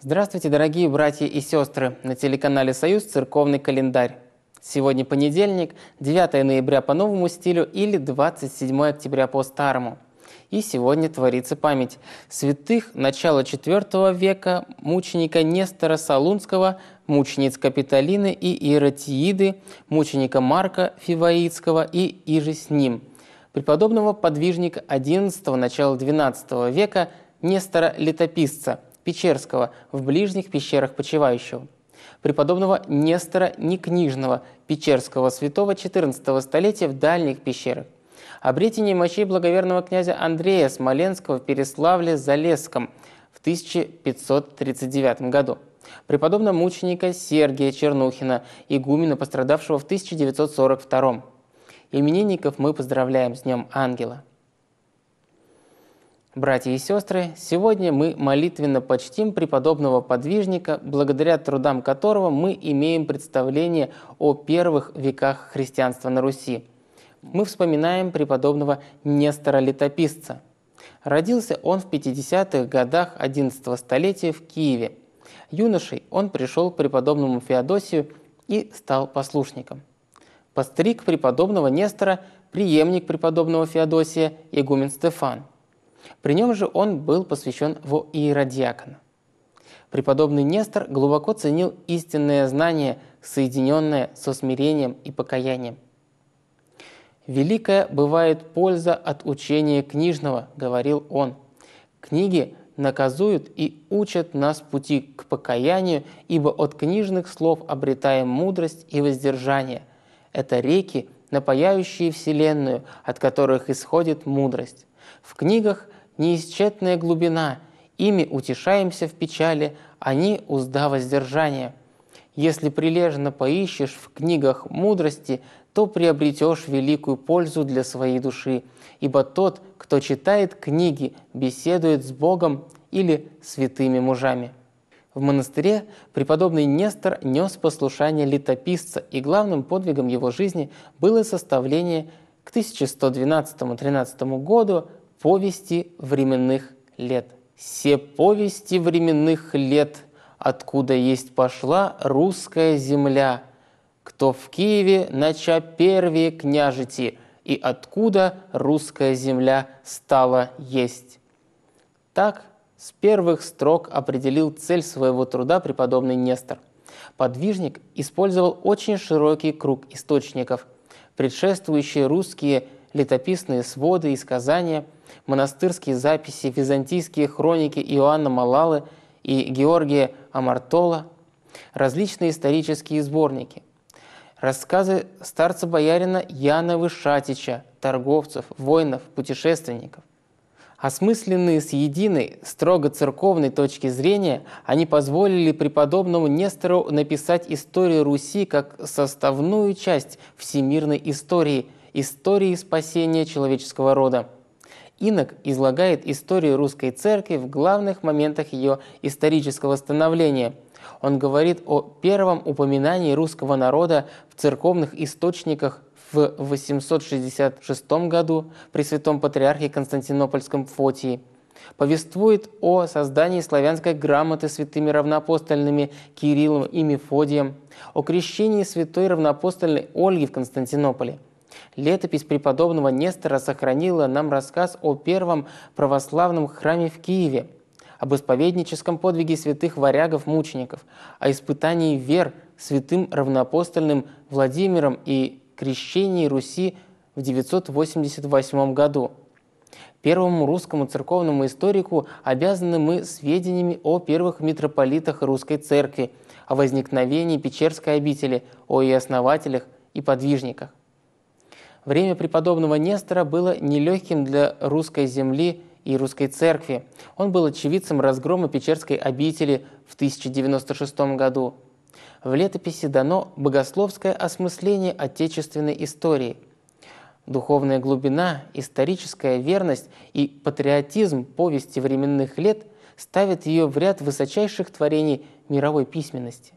Здравствуйте, дорогие братья и сестры! На телеканале «Союз» церковный календарь. Сегодня понедельник, 9 ноября по новому стилю или 27 октября по старому. И сегодня творится память святых начала IV века, мученика Нестора Салунского, мучениц Капитолины и Иеротииды, мученика Марка Фиваицкого и иже с ним, преподобного подвижника XI – начала XII века Нестора Летописца – Печерского в ближних пещерах почивающего, преподобного Нестора Некнижного, Печерского святого XIV столетия в дальних пещерах, обретение мощей благоверного князя Андрея Смоленского в Переславле-Залесском в 1539 году, преподобного мученика Сергия Чернухина, игумена, пострадавшего в 1942 именинников мы поздравляем с Днем Ангела. Братья и сестры, сегодня мы молитвенно почтим преподобного подвижника, благодаря трудам которого мы имеем представление о первых веках христианства на Руси. Мы вспоминаем преподобного Нестора Летописца. Родился он в 50-х годах XI столетия в Киеве. Юношей он пришел к преподобному Феодосию и стал послушником. Постриг преподобного Нестора преемник преподобного Феодосия игумен Стефан – при нем же он был посвящен в иеродиакона. Преподобный Нестор глубоко ценил истинное знание, соединенное со смирением и покаянием. «Великая бывает польза от учения книжного», – говорил он. «Книги наказуют и учат нас пути к покаянию, ибо от книжных слов обретаем мудрость и воздержание. Это реки, напаяющие Вселенную, от которых исходит мудрость. В книгах неисчетная глубина, ими утешаемся в печали, они а узда воздержания. Если прилежно поищешь в книгах мудрости, то приобретешь великую пользу для своей души, ибо тот, кто читает книги, беседует с Богом или святыми мужами. В монастыре преподобный Нестор нес послушание летописца, и главным подвигом его жизни было составление к 1112-13 году повести временных лет. Все повести временных лет, откуда есть пошла русская земля, кто в Киеве нача первые княжити, и откуда русская земля стала есть. Так с первых строк определил цель своего труда преподобный Нестор. Подвижник использовал очень широкий круг источников. Предшествующие русские – летописные своды и сказания, монастырские записи, византийские хроники Иоанна Малалы и Георгия Амартола, различные исторические сборники, рассказы старца-боярина Яна Вышатича, торговцев, воинов, путешественников. Осмысленные с единой, строго церковной точки зрения, они позволили преподобному Нестору написать историю Руси как составную часть всемирной истории – истории спасения человеческого рода. Инок излагает историю русской церкви в главных моментах ее исторического становления. Он говорит о первом упоминании русского народа в церковных источниках в 866 году при святом патриархе Константинопольском Фотии. Повествует о создании славянской грамоты святыми равноапостольными Кириллом и Мефодием, о крещении святой равноапостольной Ольги в Константинополе – Летопись преподобного Нестора сохранила нам рассказ о первом православном храме в Киеве, об исповедническом подвиге святых варягов-мучеников, о испытании вер святым равноапостольным Владимиром и крещении Руси в 988 году. Первому русскому церковному историку обязаны мы сведениями о первых митрополитах Русской Церкви, о возникновении Печерской обители, о ее основателях и подвижниках. Время преподобного Нестора было нелегким для русской земли и русской церкви. Он был очевидцем разгрома Печерской обители в 1096 году. В летописи дано богословское осмысление отечественной истории. Духовная глубина, историческая верность и патриотизм повести временных лет ставят ее в ряд высочайших творений мировой письменности.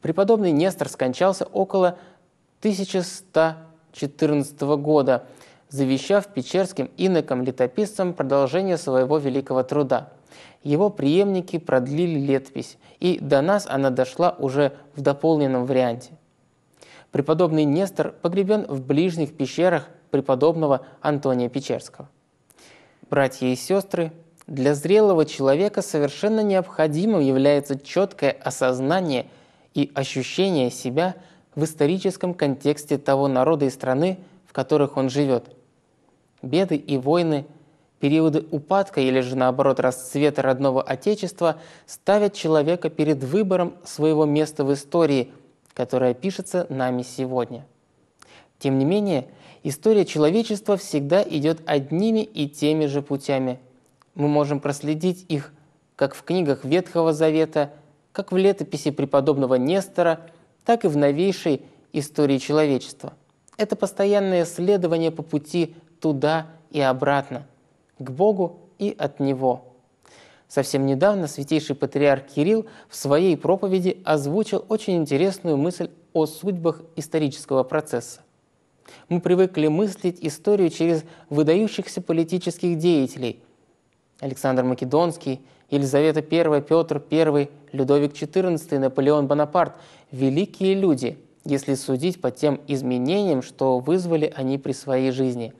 Преподобный Нестор скончался около 1100 14 года, завещав печерским инокам-летописцам продолжение своего великого труда. Его преемники продлили летпись, и до нас она дошла уже в дополненном варианте. Преподобный Нестор погребен в ближних пещерах преподобного Антония Печерского. Братья и сестры, для зрелого человека совершенно необходимым является четкое осознание и ощущение себя – в историческом контексте того народа и страны, в которых он живет. Беды и войны, периоды упадка или же наоборот расцвета родного отечества ставят человека перед выбором своего места в истории, которая пишется нами сегодня. Тем не менее, история человечества всегда идет одними и теми же путями. Мы можем проследить их как в книгах Ветхого Завета, как в летописи преподобного Нестора – так и в новейшей истории человечества. Это постоянное следование по пути туда и обратно, к Богу и от Него. Совсем недавно святейший патриарх Кирилл в своей проповеди озвучил очень интересную мысль о судьбах исторического процесса. Мы привыкли мыслить историю через выдающихся политических деятелей. Александр Македонский, Елизавета I, Петр I, Людовик XIV, Наполеон Бонапарт – великие люди, если судить по тем изменениям, что вызвали они при своей жизни.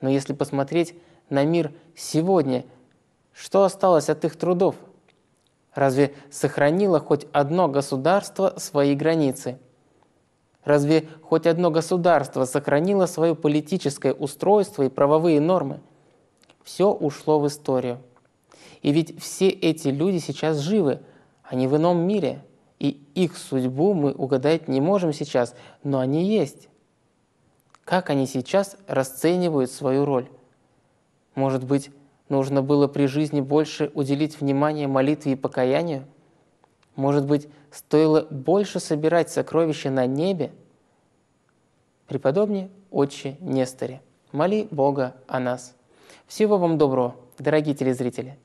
Но если посмотреть на мир сегодня, что осталось от их трудов? Разве сохранило хоть одно государство свои границы? Разве хоть одно государство сохранило свое политическое устройство и правовые нормы? Все ушло в историю – и ведь все эти люди сейчас живы, они в ином мире, и их судьбу мы угадать не можем сейчас, но они есть. Как они сейчас расценивают свою роль? Может быть, нужно было при жизни больше уделить внимание молитве и покаянию? Может быть, стоило больше собирать сокровища на небе? Преподобни Отче Несторе, моли Бога о нас. Всего вам доброго, дорогие телезрители!